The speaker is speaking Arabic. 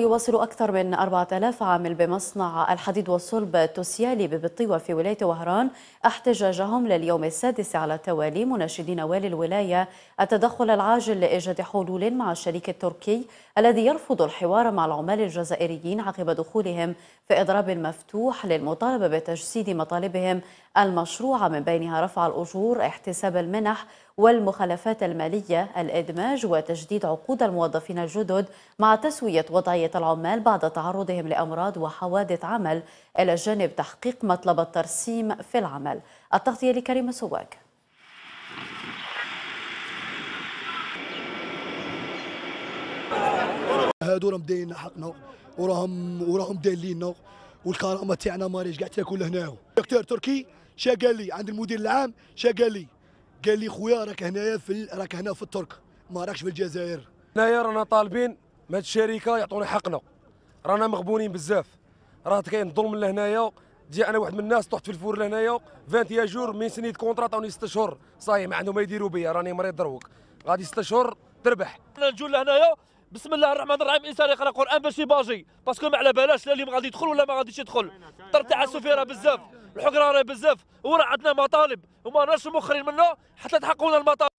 يواصل أكثر من 4000 عامل بمصنع الحديد والصلب تسيالي ببطيوة في ولاية وهران احتجاجهم لليوم السادس على التوالي مناشدين والي الولاية التدخل العاجل لإيجاد حلول مع الشريك التركي الذي يرفض الحوار مع العمال الجزائريين عقب دخولهم في إضراب مفتوح للمطالبة بتجسيد مطالبهم المشروعة من بينها رفع الأجور احتساب المنح والمخالفات المالية الإدماج وتجديد عقود الموظفين الجدد مع تسوية وضعية العمال بعد تعرضهم لأمراض وحوادث عمل إلى جانب تحقيق مطلب الترسيم في العمل التغطية لكريمة سواك هادو راهم دايرين حقنا وراهم وراهم دايرين والكرامه تاعنا ماريش قاعد تاكل هنا دكتور تركي شا قال لي عند المدير العام شا قال لي قال لي خويا راك هنايا في راك هنا في الترك ما راكش في الجزائر هنايا رانا طالبين من الشركه يعطونا حقنا رانا مغبونين بزاف راه كاين ظلم لهنايا جي انا واحد من الناس طحت في الفور لهنايا 20 جور من سنيت كونترا عطوني 6 اشهر صايم ما عندهم ما يديروا بيا راني مريض دروك غادي 6 اشهر تربح انا نجول لهنايا بسم الله الرحمن الرحيم الانسان يقرا القران باش يباجي باسكو ما على بالاش لا اليوم غادي يدخل ولا ما غاديش يدخل الطر تاع السوفي راه بزاف الحكره راه بزاف وراه عندنا مطالب وما ناش مخرين منه حتى تحققوا المطالب